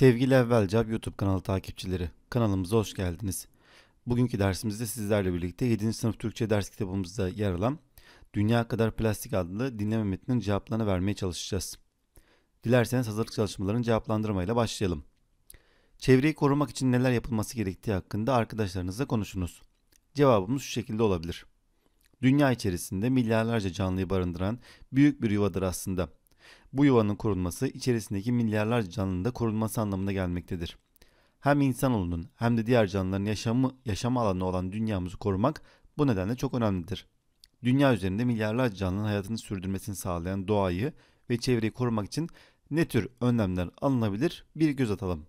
Sevgili Evvel Cevap YouTube kanalı takipçileri, kanalımıza hoş geldiniz. Bugünkü dersimizde sizlerle birlikte 7. sınıf Türkçe ders kitabımızda yer alan Dünya Kadar Plastik adlı dinleme metninin cevaplarını vermeye çalışacağız. Dilerseniz hazırlık çalışmalarının cevaplandırmayla başlayalım. Çevreyi korumak için neler yapılması gerektiği hakkında arkadaşlarınızla konuşunuz. Cevabımız şu şekilde olabilir. Dünya içerisinde milyarlarca canlıyı barındıran büyük bir yuvadır aslında. Bu yuvanın korunması içerisindeki milyarlarca canlının da korunması anlamına gelmektedir. Hem insanoğlunun hem de diğer canlıların yaşamı, yaşam alanı olan dünyamızı korumak bu nedenle çok önemlidir. Dünya üzerinde milyarlarca canlının hayatını sürdürmesini sağlayan doğayı ve çevreyi korumak için ne tür önlemler alınabilir bir göz atalım.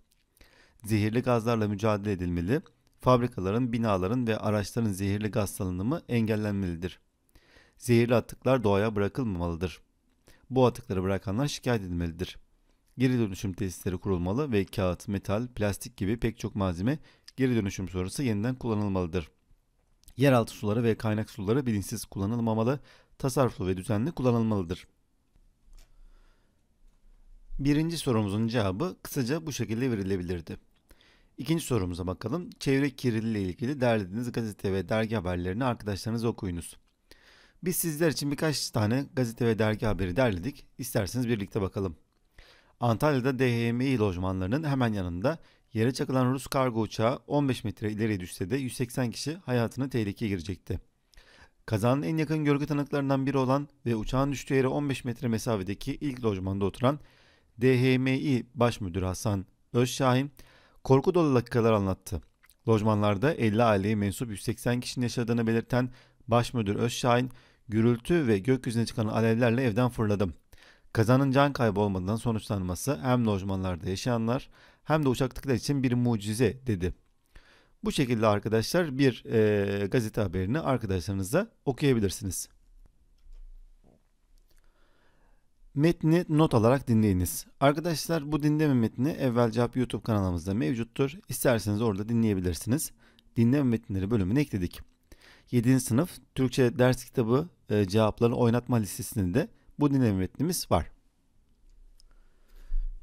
Zehirli gazlarla mücadele edilmeli, fabrikaların, binaların ve araçların zehirli gaz salınımı engellenmelidir. Zehirli atıklar doğaya bırakılmamalıdır bu atıkları bırakanlar şikayet edilmelidir. Geri dönüşüm tesisleri kurulmalı ve kağıt, metal, plastik gibi pek çok malzeme geri dönüşüm sonrası yeniden kullanılmalıdır. Yeraltı suları ve kaynak suları bilinçsiz kullanılmamalı, tasarruflu ve düzenli kullanılmalıdır. Birinci sorumuzun cevabı kısaca bu şekilde verilebilirdi. İkinci sorumuza bakalım. Çevre kirliliği ile ilgili derlediğiniz gazete ve dergi haberlerini arkadaşlarınıza okuyunuz. Biz sizler için birkaç tane gazete ve dergi haberi derledik. İsterseniz birlikte bakalım. Antalya'da DHMİ lojmanlarının hemen yanında yere çakılan Rus kargo uçağı 15 metre ileri düşse de 180 kişi hayatını tehlikeye girecekti. Kazanın en yakın görgü tanıklarından biri olan ve uçağın düştüğü yere 15 metre mesafedeki ilk lojmanda oturan DHMİ Baş Müdürü Hasan Özşahin korku dolu dakikalar anlattı. Lojmanlarda 50 aileye mensup 180 kişinin yaşadığını belirten Baş Müdür Özşahin gürültü ve gökyüzüne çıkan alevlerle evden fırladım. Kazanın can kaybı olmadan sonuçlanması hem lojmanlarda yaşayanlar hem de uçaktakiler için bir mucize dedi. Bu şekilde arkadaşlar bir e, gazete haberini arkadaşlarınızla okuyabilirsiniz. Metni not alarak dinleyiniz. Arkadaşlar bu dinleme metni Evvel Cevap YouTube kanalımızda mevcuttur. İsterseniz orada dinleyebilirsiniz. Dinleme metinleri bölümüne ekledik. 7. sınıf Türkçe ders kitabı e, cevapların oynatma listesinde de bu dinamitimiz var.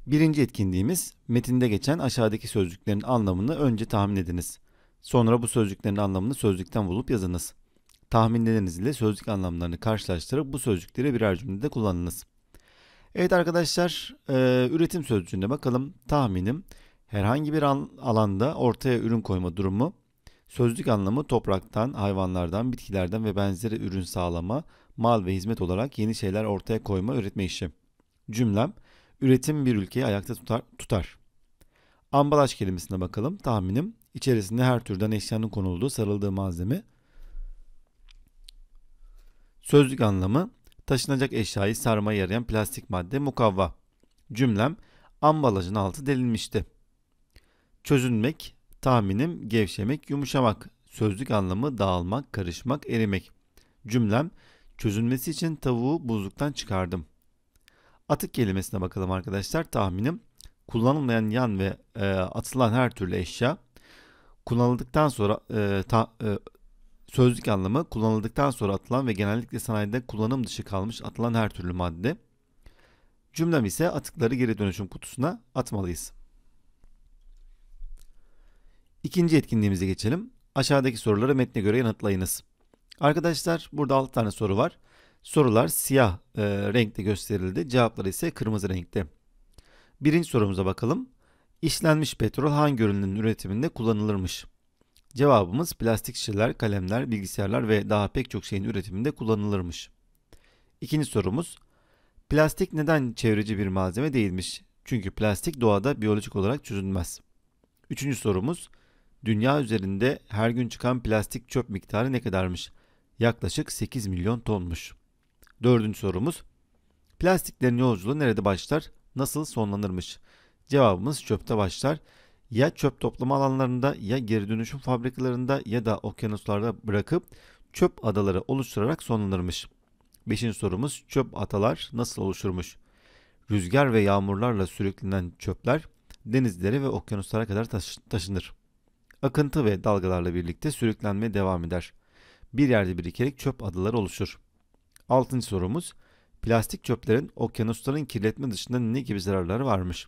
Birinci etkinliğimiz metinde geçen aşağıdaki sözcüklerin anlamını önce tahmin ediniz. Sonra bu sözcüklerin anlamını sözlükten bulup yazınız. Tahminleriniz ile sözcük anlamlarını karşılaştırıp bu sözcükleri birer cümlede kullanınız. Evet arkadaşlar, e, üretim sözcüğünde bakalım. Tahminim herhangi bir alanda ortaya ürün koyma durumu Sözlük anlamı topraktan, hayvanlardan, bitkilerden ve benzeri ürün sağlama, mal ve hizmet olarak yeni şeyler ortaya koyma, üretme işi. Cümlem, üretim bir ülkeyi ayakta tutar. tutar. Ambalaj kelimesine bakalım. Tahminim, içerisinde her türden eşyanın konulduğu, sarıldığı malzeme. Sözlük anlamı, taşınacak eşyayı sarmaya yarayan plastik madde, mukavva. Cümlem, ambalajın altı delinmişti. Çözünmek, Tahminim gevşemek, yumuşamak. Sözlük anlamı dağılmak, karışmak, erimek. Cümlem çözülmesi için tavuğu buzluktan çıkardım. Atık kelimesine bakalım arkadaşlar. Tahminim kullanılmayan yan ve e, atılan her türlü eşya kullanıldıktan sonra e, ta, e, sözlük anlamı kullanıldıktan sonra atılan ve genellikle sanayide kullanım dışı kalmış atılan her türlü madde. Cümlem ise atıkları geri dönüşüm kutusuna atmalıyız. İkinci etkinliğimize geçelim. Aşağıdaki soruları metne göre yanıtlayınız. Arkadaşlar burada 6 tane soru var. Sorular siyah e, renkte gösterildi. Cevapları ise kırmızı renkte. Birinci sorumuza bakalım. İşlenmiş petrol hangi ürünün üretiminde kullanılırmış? Cevabımız plastik şişeler, kalemler, bilgisayarlar ve daha pek çok şeyin üretiminde kullanılırmış. İkinci sorumuz. Plastik neden çevreci bir malzeme değilmiş? Çünkü plastik doğada biyolojik olarak çözünmez. Üçüncü sorumuz dünya üzerinde her gün çıkan plastik çöp miktarı ne kadarmış? Yaklaşık 8 milyon tonmuş. Dördüncü sorumuz. Plastiklerin yolculuğu nerede başlar? Nasıl sonlanırmış? Cevabımız çöpte başlar. Ya çöp toplama alanlarında ya geri dönüşüm fabrikalarında ya da okyanuslarda bırakıp çöp adaları oluşturarak sonlanırmış. Beşinci sorumuz çöp atalar nasıl oluşurmuş? Rüzgar ve yağmurlarla sürüklenen çöpler denizlere ve okyanuslara kadar taşınır. Akıntı ve dalgalarla birlikte sürüklenmeye devam eder. Bir yerde birikerek çöp adaları oluşur. Altıncı sorumuz. Plastik çöplerin okyanusların kirletme dışında ne gibi zararları varmış?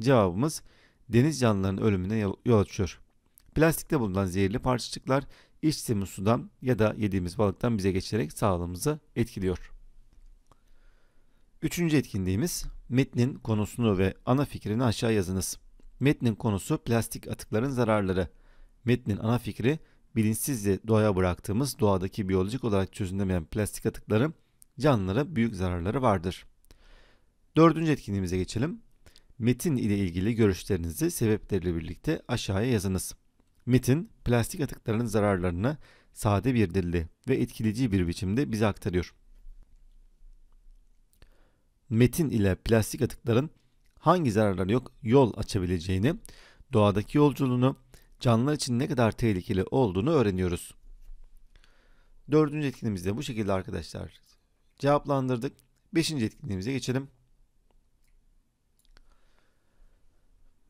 Cevabımız deniz canlılarının ölümüne yol açıyor. Plastikte bulunan zehirli parçacıklar içtiğimiz sudan ya da yediğimiz balıktan bize geçerek sağlığımızı etkiliyor. Üçüncü etkinliğimiz metnin konusunu ve ana fikrini aşağı yazınız. Metnin konusu plastik atıkların zararları. Metnin ana fikri bilinçsizce doğaya bıraktığımız doğadaki biyolojik olarak çözünemeyen plastik atıkların canlılara büyük zararları vardır. Dördüncü etkinliğimize geçelim. Metin ile ilgili görüşlerinizi sebepleriyle birlikte aşağıya yazınız. Metin, plastik atıkların zararlarını sade bir dilde ve etkileyici bir biçimde bize aktarıyor. Metin ile plastik atıkların hangi zararları yok yol açabileceğini, doğadaki yolculuğunu, canlılar için ne kadar tehlikeli olduğunu öğreniyoruz. Dördüncü etkinliğimizde bu şekilde arkadaşlar cevaplandırdık. Beşinci etkinliğimize geçelim.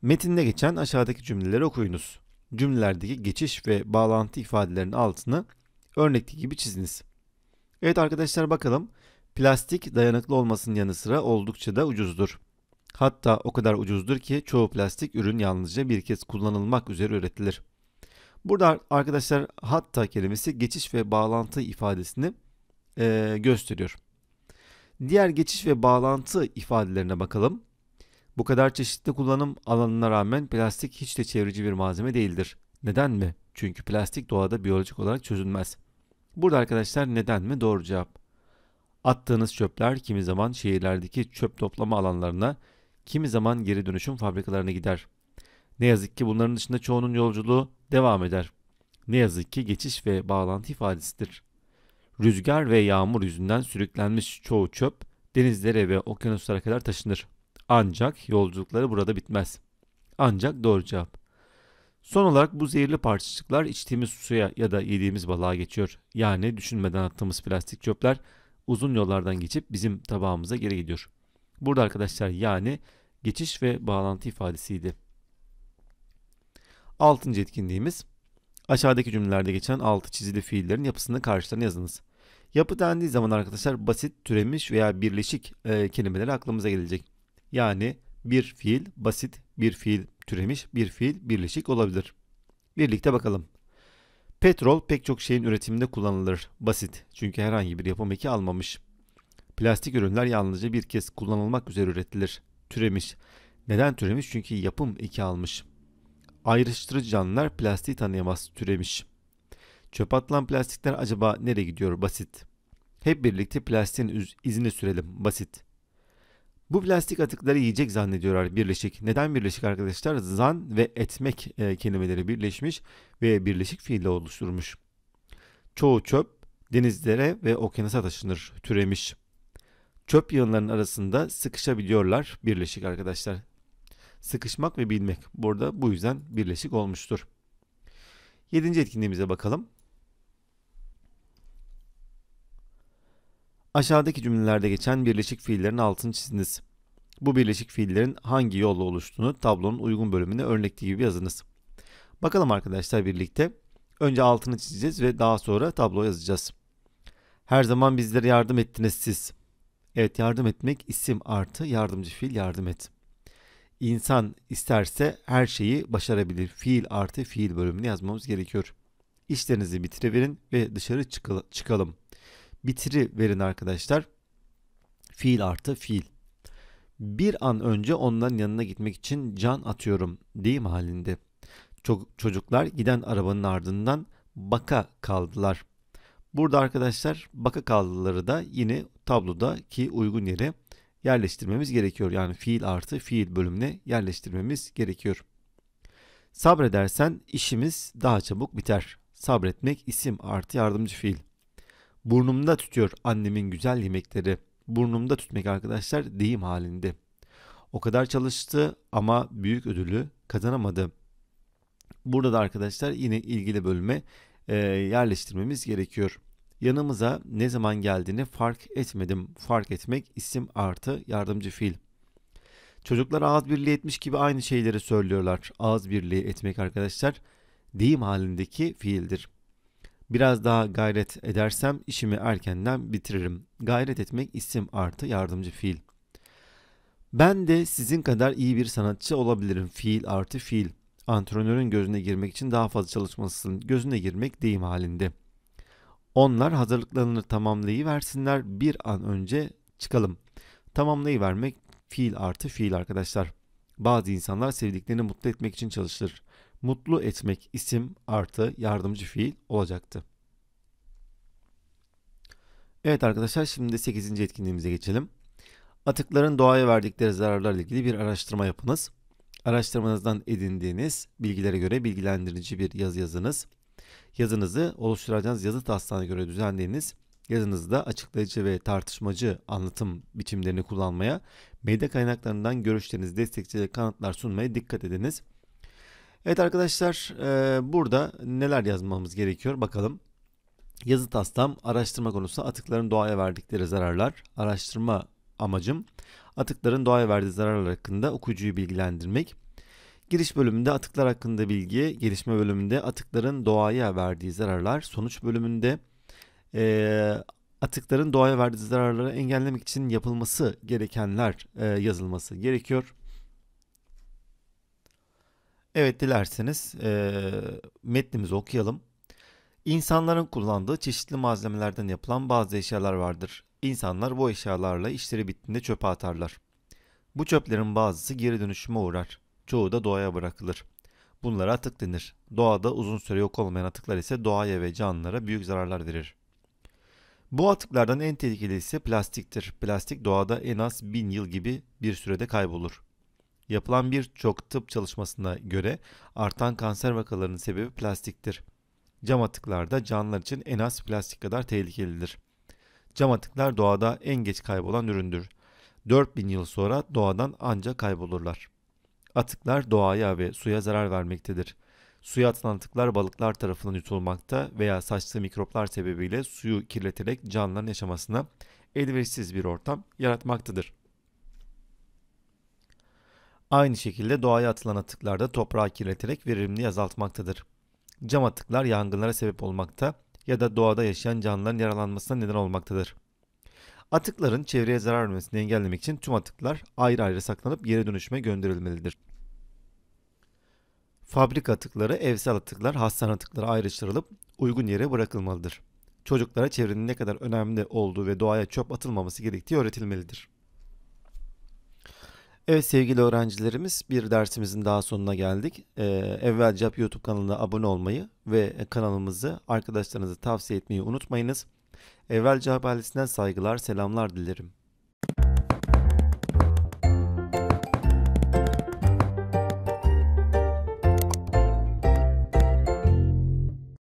Metinde geçen aşağıdaki cümleleri okuyunuz. Cümlelerdeki geçiş ve bağlantı ifadelerinin altını örnekli gibi çiziniz. Evet arkadaşlar bakalım. Plastik dayanıklı olmasının yanı sıra oldukça da ucuzdur. Hatta o kadar ucuzdur ki çoğu plastik ürün yalnızca bir kez kullanılmak üzere üretilir. Burada arkadaşlar hatta kelimesi geçiş ve bağlantı ifadesini e, gösteriyor. Diğer geçiş ve bağlantı ifadelerine bakalım. Bu kadar çeşitli kullanım alanına rağmen plastik hiç de çevreci bir malzeme değildir. Neden mi? Çünkü plastik doğada biyolojik olarak çözünmez. Burada arkadaşlar neden mi? Doğru cevap. Attığınız çöpler kimi zaman şehirlerdeki çöp toplama alanlarına kimi zaman geri dönüşüm fabrikalarına gider. Ne yazık ki bunların dışında çoğunun yolculuğu devam eder. Ne yazık ki geçiş ve bağlantı ifadesidir. Rüzgar ve yağmur yüzünden sürüklenmiş çoğu çöp denizlere ve okyanuslara kadar taşınır. Ancak yolculukları burada bitmez. Ancak doğru cevap. Son olarak bu zehirli parçacıklar içtiğimiz suya ya da yediğimiz balığa geçiyor. Yani düşünmeden attığımız plastik çöpler uzun yollardan geçip bizim tabağımıza geri gidiyor. Burada arkadaşlar yani geçiş ve bağlantı ifadesiydi. Altıncı etkinliğimiz aşağıdaki cümlelerde geçen altı çizili fiillerin yapısını karşılarına yazınız. Yapı dendiği zaman arkadaşlar basit, türemiş veya birleşik e, kelimeleri aklımıza gelecek. Yani bir fiil basit, bir fiil türemiş, bir fiil birleşik olabilir. Birlikte bakalım. Petrol pek çok şeyin üretiminde kullanılır. Basit çünkü herhangi bir yapım eki almamış. Plastik ürünler yalnızca bir kez kullanılmak üzere üretilir türemiş. Neden türemiş? Çünkü yapım iki almış. Ayrıştırıcı canlılar plastiği tanıyamaz, türemiş. Çöp atılan plastikler acaba nereye gidiyor? Basit. Hep birlikte plastiğin izini sürelim. Basit. Bu plastik atıkları yiyecek zannediyorlar birleşik. Neden birleşik arkadaşlar? Zan ve etmek e, kelimeleri birleşmiş ve birleşik fiille oluşturmuş. Çoğu çöp denizlere ve okyanusa taşınır, türemiş çöp yığınlarının arasında sıkışabiliyorlar birleşik arkadaşlar. Sıkışmak ve bilmek burada bu yüzden birleşik olmuştur. Yedinci etkinliğimize bakalım. Aşağıdaki cümlelerde geçen birleşik fiillerin altını çiziniz. Bu birleşik fiillerin hangi yolla oluştuğunu tablonun uygun bölümüne örnekli gibi yazınız. Bakalım arkadaşlar birlikte. Önce altını çizeceğiz ve daha sonra tablo yazacağız. Her zaman bizlere yardım ettiniz siz. Evet yardım etmek isim artı yardımcı fiil yardım et. İnsan isterse her şeyi başarabilir. Fiil artı fiil bölümünü yazmamız gerekiyor. İşlerinizi bitireverin ve dışarı çıkalım. Bitiri verin arkadaşlar. Fiil artı fiil. Bir an önce onların yanına gitmek için can atıyorum deyim halinde. Çocuklar giden arabanın ardından baka kaldılar. Burada arkadaşlar baka kaldıları da yine tablodaki uygun yere yerleştirmemiz gerekiyor. Yani fiil artı fiil bölümüne yerleştirmemiz gerekiyor. Sabredersen işimiz daha çabuk biter. Sabretmek isim artı yardımcı fiil. Burnumda tutuyor annemin güzel yemekleri. Burnumda tutmak arkadaşlar deyim halinde. O kadar çalıştı ama büyük ödülü kazanamadı. Burada da arkadaşlar yine ilgili bölüme e, yerleştirmemiz gerekiyor. Yanımıza ne zaman geldiğini fark etmedim. Fark etmek isim artı yardımcı fiil. Çocuklar ağız birliği etmiş gibi aynı şeyleri söylüyorlar. Ağız birliği etmek arkadaşlar deyim halindeki fiildir. Biraz daha gayret edersem işimi erkenden bitiririm. Gayret etmek isim artı yardımcı fiil. Ben de sizin kadar iyi bir sanatçı olabilirim. Fiil artı fiil antrenörün gözüne girmek için daha fazla çalışmasının gözüne girmek deyim halinde. Onlar hazırlıklarını tamamlayıversinler bir an önce çıkalım. Tamamlayıvermek fiil artı fiil arkadaşlar. Bazı insanlar sevdiklerini mutlu etmek için çalışır. Mutlu etmek isim artı yardımcı fiil olacaktı. Evet arkadaşlar şimdi 8. etkinliğimize geçelim. Atıkların doğaya verdikleri zararlarla ilgili bir araştırma yapınız araştırmanızdan edindiğiniz bilgilere göre bilgilendirici bir yazı yazınız. Yazınızı oluşturacağınız yazı taslağına göre düzenleyiniz. Yazınızda açıklayıcı ve tartışmacı anlatım biçimlerini kullanmaya, medya kaynaklarından görüşlerinizi destekleyici kanıtlar sunmaya dikkat ediniz. Evet arkadaşlar e, burada neler yazmamız gerekiyor bakalım. Yazı taslam araştırma konusu atıkların doğaya verdikleri zararlar. Araştırma amacım atıkların doğaya verdiği zararlar hakkında okuyucuyu bilgilendirmek. Giriş bölümünde atıklar hakkında bilgi, gelişme bölümünde atıkların doğaya verdiği zararlar, sonuç bölümünde e, atıkların doğaya verdiği zararları engellemek için yapılması gerekenler e, yazılması gerekiyor. Evet dilerseniz e, metnimizi okuyalım. İnsanların kullandığı çeşitli malzemelerden yapılan bazı eşyalar vardır. İnsanlar bu eşyalarla işleri bittiğinde çöpe atarlar. Bu çöplerin bazısı geri dönüşüme uğrar. Çoğu da doğaya bırakılır. Bunlara atık denir. Doğada uzun süre yok olmayan atıklar ise doğaya ve canlılara büyük zararlar verir. Bu atıklardan en tehlikeli ise plastiktir. Plastik doğada en az 1000 yıl gibi bir sürede kaybolur. Yapılan birçok tıp çalışmasına göre artan kanser vakalarının sebebi plastiktir. Cam atıklar da canlılar için en az plastik kadar tehlikelidir. Cam atıklar doğada en geç kaybolan üründür. 4000 yıl sonra doğadan ancak kaybolurlar. Atıklar doğaya ve suya zarar vermektedir. Suya atılan atıklar balıklar tarafından yutulmakta veya saçtığı mikroplar sebebiyle suyu kirleterek canlıların yaşamasına elverişsiz bir ortam yaratmaktadır. Aynı şekilde doğaya atılan atıklar da toprağı kirleterek verimliliği azaltmaktadır. Cam atıklar yangınlara sebep olmakta ya da doğada yaşayan canlıların yaralanmasına neden olmaktadır. Atıkların çevreye zarar vermesini engellemek için tüm atıklar ayrı ayrı saklanıp yere dönüşme gönderilmelidir. Fabrika atıkları, evsel atıklar, hastane atıkları ayrıştırılıp uygun yere bırakılmalıdır. Çocuklara çevrenin ne kadar önemli olduğu ve doğaya çöp atılmaması gerektiği öğretilmelidir. Evet sevgili öğrencilerimiz bir dersimizin daha sonuna geldik. Ee, Evvel YouTube kanalına abone olmayı ve kanalımızı arkadaşlarınıza tavsiye etmeyi unutmayınız. Evvelce Cap saygılar, selamlar dilerim.